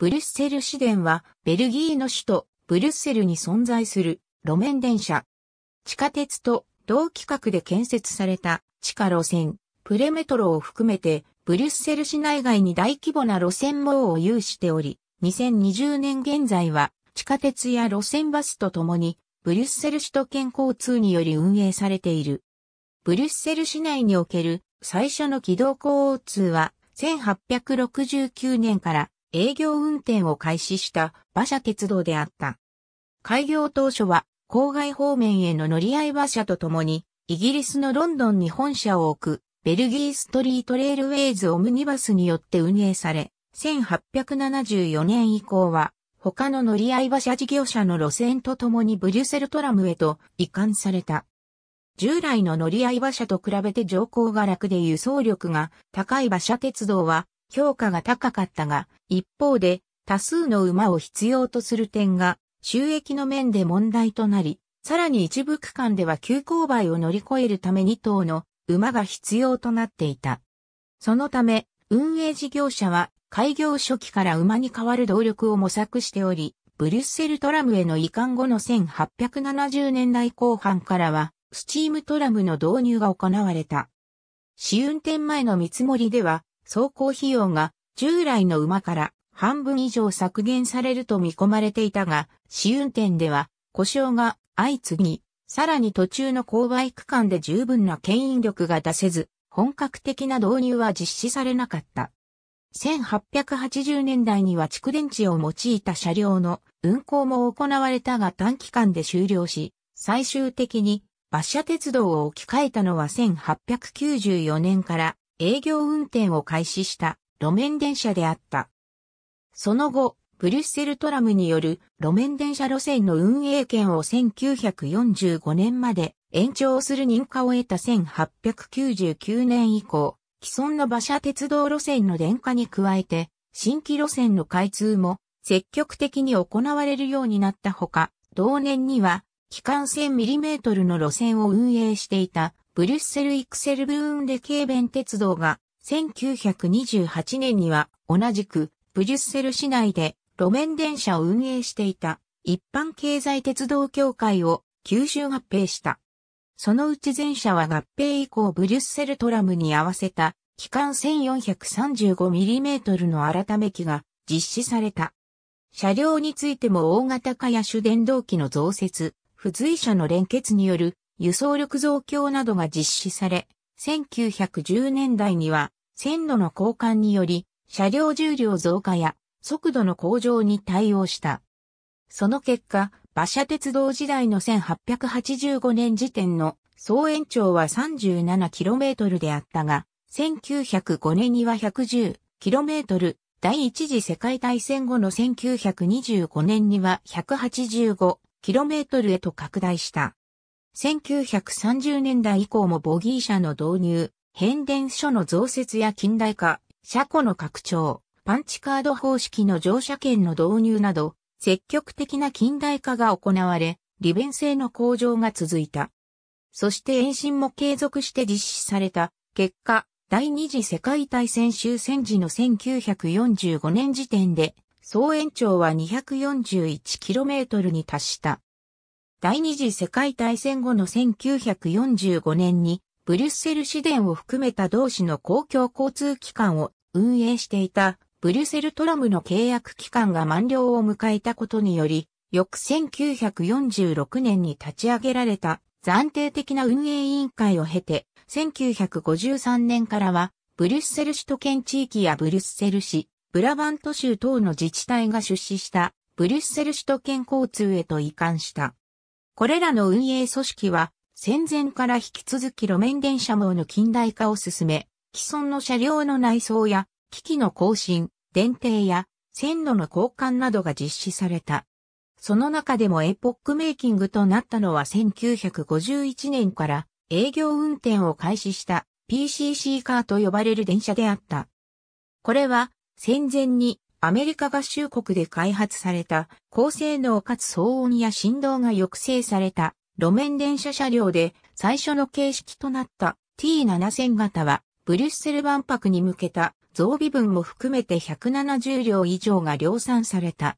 ブリュッセル市電は、ベルギーの首都、ブリュッセルに存在する路面電車。地下鉄と同規格で建設された地下路線、プレメトロを含めて、ブリュッセル市内外に大規模な路線網を有しており、2020年現在は、地下鉄や路線バスとともに、ブリュッセル首都圏交通により運営されている。ブリュッセル市内における最初の軌道交通は1869年から営業運転を開始した馬車鉄道であった。開業当初は郊外方面への乗り合い馬車とともに、イギリスのロンドンに本社を置く、ベルギーストリートレールウェイズオムニバスによって運営され、1874年以降は、他の乗り合い馬車事業者の路線とともにブリュセルトラムへと移管された。従来の乗り合い馬車と比べて乗降が楽で輸送力が高い馬車鉄道は評価が高かったが、一方で多数の馬を必要とする点が収益の面で問題となり、さらに一部区間では急勾配を乗り越えるため2頭の馬が必要となっていた。そのため、運営事業者は開業初期から馬に代わる動力を模索しており、ブリュッセルトラムへの移管後の1870年代後半からは、スチームトラムの導入が行われた。試運転前の見積もりでは、走行費用が従来の馬から半分以上削減されると見込まれていたが、試運転では故障が相次ぎ、さらに途中の勾配区間で十分な牽引力が出せず、本格的な導入は実施されなかった。1880年代には蓄電池を用いた車両の運行も行われたが短期間で終了し、最終的に馬車鉄道を置き換えたのは1894年から営業運転を開始した路面電車であった。その後、ブリュッセルトラムによる路面電車路線の運営権を1945年まで延長する認可を得た1899年以降、既存の馬車鉄道路線の電化に加えて、新規路線の開通も積極的に行われるようになったほか、同年には、機関1 0 0 0トルの路線を運営していたブリュッセル・イクセルブーンでベン鉄道が、1928年には同じくブリュッセル市内で路面電車を運営していた一般経済鉄道協会を吸収合併した。そのうち前者は合併以降ブリュッセルトラムに合わせた機関 1435mm の改め機が実施された。車両についても大型化や主電動機の増設、付随車の連結による輸送力増強などが実施され、1910年代には線路の交換により車両重量増加や速度の向上に対応した。その結果、馬車鉄道時代の1885年時点の総延長は 37km であったが、1905年には 110km、第一次世界大戦後の1925年には 185km へと拡大した。1930年代以降もボギー車の導入、変電所の増設や近代化、車庫の拡張、パンチカード方式の乗車券の導入など、積極的な近代化が行われ、利便性の向上が続いた。そして延伸も継続して実施された結果、第二次世界大戦終戦時の1945年時点で、総延長は 241km に達した。第二次世界大戦後の1945年に、ブリュッセル市電を含めた同市の公共交通機関を運営していたブリュッセルトラムの契約期間が満了を迎えたことにより、翌1946年に立ち上げられた暫定的な運営委員会を経て、1953年からは、ブリュッセル首都圏地域やブリュッセル市、ブラバント州等の自治体が出資した、ブリュッセル首都圏交通へと移管した。これらの運営組織は、戦前から引き続き路面電車網の近代化を進め、既存の車両の内装や、機器の更新、電停や、線路の交換などが実施された。その中でもエポックメイキングとなったのは1951年から営業運転を開始した PCC カーと呼ばれる電車であった。これは戦前にアメリカ合衆国で開発された高性能かつ騒音や振動が抑制された路面電車車両で最初の形式となった T7000 型はブリュッセル万博に向けた増備分も含めて170両以上が量産された。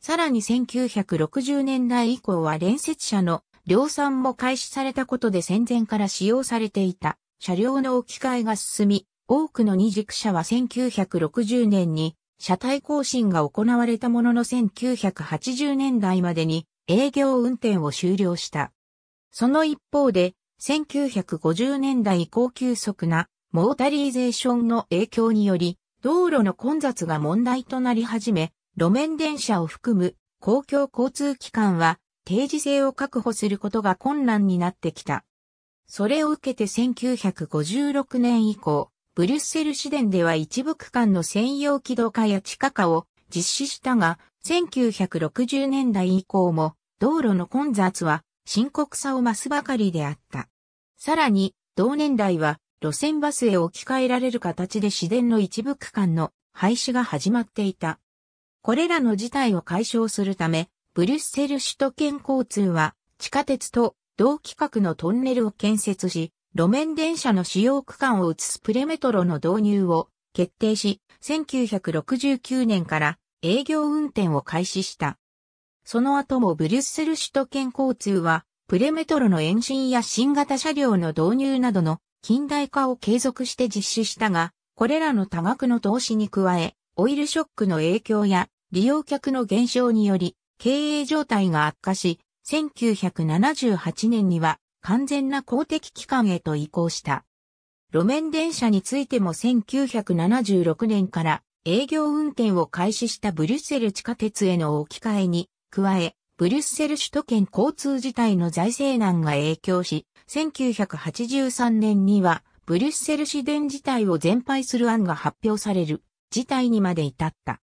さらに1960年代以降は連接車の量産も開始されたことで戦前から使用されていた車両の置き換えが進み、多くの二軸車は1960年に車体更新が行われたものの1980年代までに営業運転を終了した。その一方で、1950年代以降急速なモータリーゼーションの影響により、道路の混雑が問題となり始め、路面電車を含む公共交通機関は定時性を確保することが困難になってきた。それを受けて1956年以降、ブリュッセル市電では一部区間の専用軌道化や地下化を実施したが、1960年代以降も道路の混雑は深刻さを増すばかりであった。さらに、同年代は路線バスへ置き換えられる形で市電の一部区間の廃止が始まっていた。これらの事態を解消するため、ブリュッセル首都圏交通は地下鉄と同規格のトンネルを建設し、路面電車の使用区間を移すプレメトロの導入を決定し、1969年から営業運転を開始した。その後もブリュッセル首都圏交通は、プレメトロの延伸や新型車両の導入などの近代化を継続して実施したが、これらの多額の投資に加え、オイルショックの影響や利用客の減少により、経営状態が悪化し、1978年には完全な公的機関へと移行した。路面電車についても1976年から営業運転を開始したブリュッセル地下鉄への置き換えに加え、ブリュッセル首都圏交通自体の財政難が影響し、1983年にはブリュッセル市電自体を全廃する案が発表される事態にまで至った。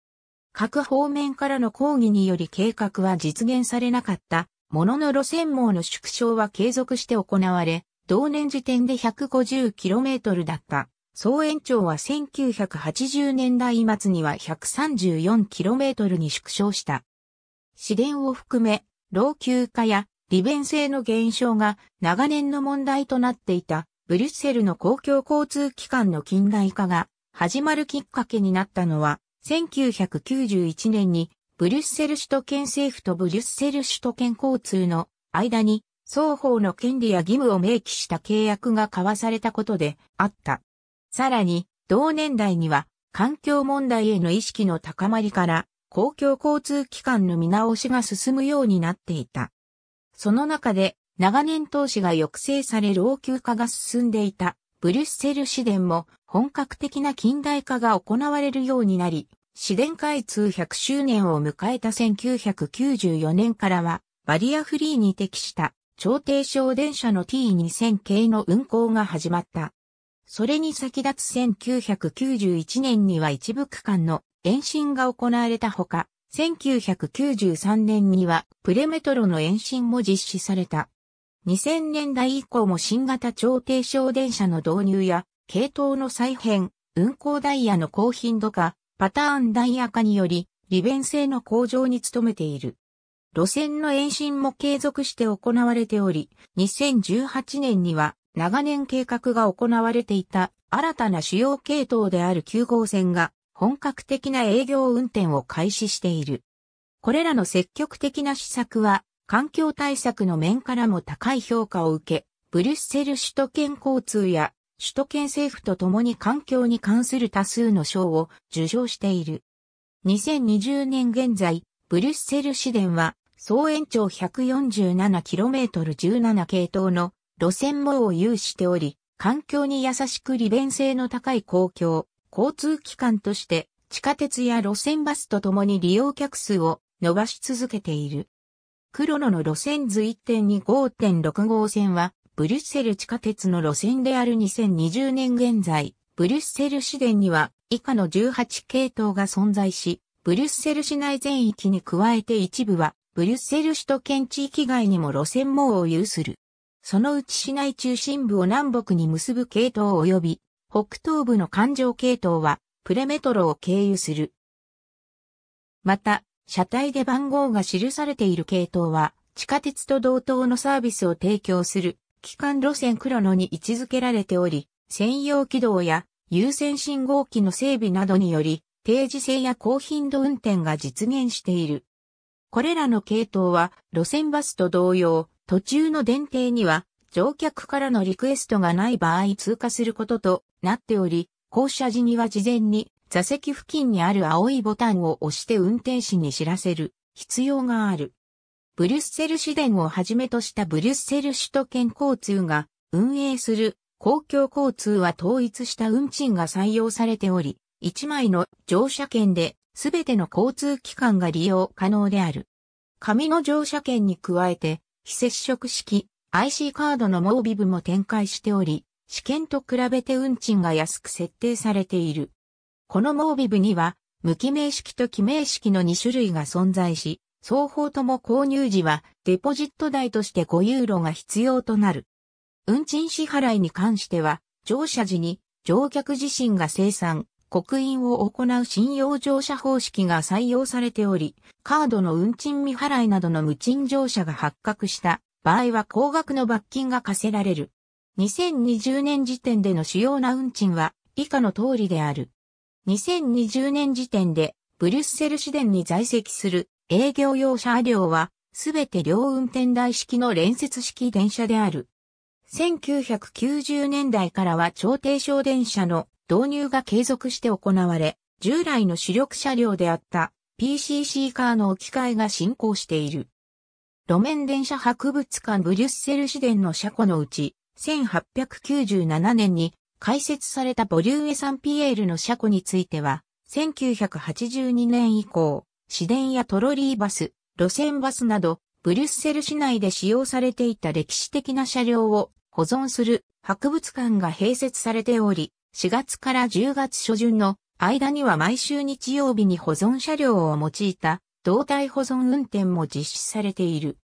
各方面からの抗議により計画は実現されなかったものの路線網の縮小は継続して行われ、同年時点で 150km だった。総延長は1980年代末には 134km に縮小した。市電を含め、老朽化や利便性の減少が長年の問題となっていたブリュッセルの公共交通機関の近代化が始まるきっかけになったのは1991年にブリュッセル首都圏政府とブリュッセル首都圏交通の間に双方の権利や義務を明記した契約が交わされたことであった。さらに、同年代には環境問題への意識の高まりから公共交通機関の見直しが進むようになっていた。その中で長年投資が抑制され老朽化が進んでいたブリュッセル市電も本格的な近代化が行われるようになり、市電開通100周年を迎えた1994年からは、バリアフリーに適した超低床電車の T2000 系の運行が始まった。それに先立つ1991年には一部区間の延伸が行われたほか、1993年にはプレメトロの延伸も実施された。2000年代以降も新型超低床電車の導入や、系統の再編、運行ダイヤの高頻度化、パターンダイヤ化により、利便性の向上に努めている。路線の延伸も継続して行われており、2018年には長年計画が行われていた新たな主要系統である9号線が本格的な営業運転を開始している。これらの積極的な施策は環境対策の面からも高い評価を受け、ブリュッセル首都圏交通や首都圏政府と共に環境に関する多数の賞を受賞している。2020年現在、ブリュッセル市電は、総延長 147km17 系統の路線網を有しており、環境に優しく利便性の高い公共、交通機関として、地下鉄や路線バスと共に利用客数を伸ばし続けている。黒野の路線図1.2.5.6号線は、ブリュッセル地下鉄の路線である2020年現在、ブリュッセル市電には以下の18系統が存在し、ブリュッセル市内全域に加えて一部は、ブリュッセル首都圏地域外にも路線網を有する。そのうち市内中心部を南北に結ぶ系統及び、北東部の環状系統は、プレメトロを経由する。また、車体で番号が記されている系統は、地下鉄と同等のサービスを提供する機関路線黒野に位置づけられており、専用軌道や優先信号機の整備などにより、定時制や高頻度運転が実現している。これらの系統は、路線バスと同様、途中の電停には、乗客からのリクエストがない場合通過することとなっており、降車時には事前に座席付近にある青いボタンを押して運転士に知らせる必要がある。ブリュッセル市電をはじめとしたブリュッセル首都圏交通が運営する公共交通は統一した運賃が採用されており、1枚の乗車券で全ての交通機関が利用可能である。紙の乗車券に加えて、非接触式 IC カードのモービブも展開しており、試験と比べて運賃が安く設定されている。このモービブには、無記名式と記名式の2種類が存在し、双方とも購入時はデポジット代として5ユーロが必要となる。運賃支払いに関しては、乗車時に乗客自身が生産、刻印を行う信用乗車方式が採用されており、カードの運賃未払いなどの無賃乗車が発覚した場合は高額の罰金が課せられる。2020年時点での主要な運賃は以下の通りである。2020年時点でブリュッセル市電に在籍する営業用車両は、すべて両運転台式の連接式電車である。1990年代からは超低床電車の導入が継続して行われ、従来の主力車両であった PCC カーの置き換えが進行している。路面電車博物館ブリュッセル市電の車庫のうち、1897年に開設されたボリューエサンピエールの車庫については、1982年以降、市電やトロリーバス、路線バスなど、ブリュッセル市内で使用されていた歴史的な車両を保存する博物館が併設されており、4月から10月初旬の間には毎週日曜日に保存車両を用いた動体保存運転も実施されている。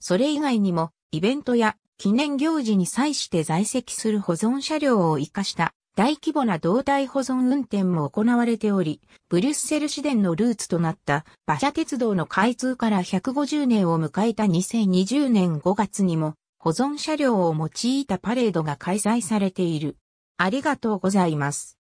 それ以外にもイベントや記念行事に際して在籍する保存車両を活かした大規模な胴体保存運転も行われており、ブリュッセル市電のルーツとなった馬車鉄道の開通から150年を迎えた2020年5月にも保存車両を用いたパレードが開催されている。ありがとうございます。